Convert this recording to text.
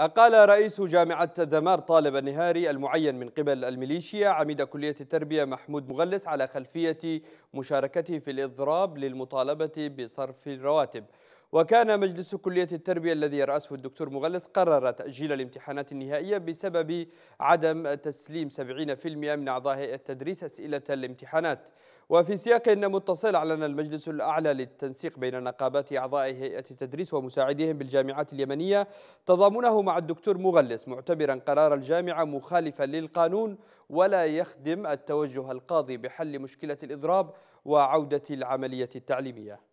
قال رئيس جامعة دمار طالب النهاري المعين من قبل الميليشيا عميد كلية التربية محمود مغلس على خلفية مشاركته في الإضراب للمطالبة بصرف الرواتب وكان مجلس كلية التربية الذي يرأسه الدكتور مغلس قرر تأجيل الامتحانات النهائية بسبب عدم تسليم 70% من أعضاء هيئة التدريس أسئلة الامتحانات وفي سياق متصل أعلن المجلس الأعلى للتنسيق بين نقابات أعضاء هيئة التدريس ومساعديهم بالجامعات اليمنية تضامنه مع الدكتور مغلس معتبرا قرار الجامعة مخالفا للقانون ولا يخدم التوجه القاضي بحل مشكلة الإضراب وعودة العملية التعليمية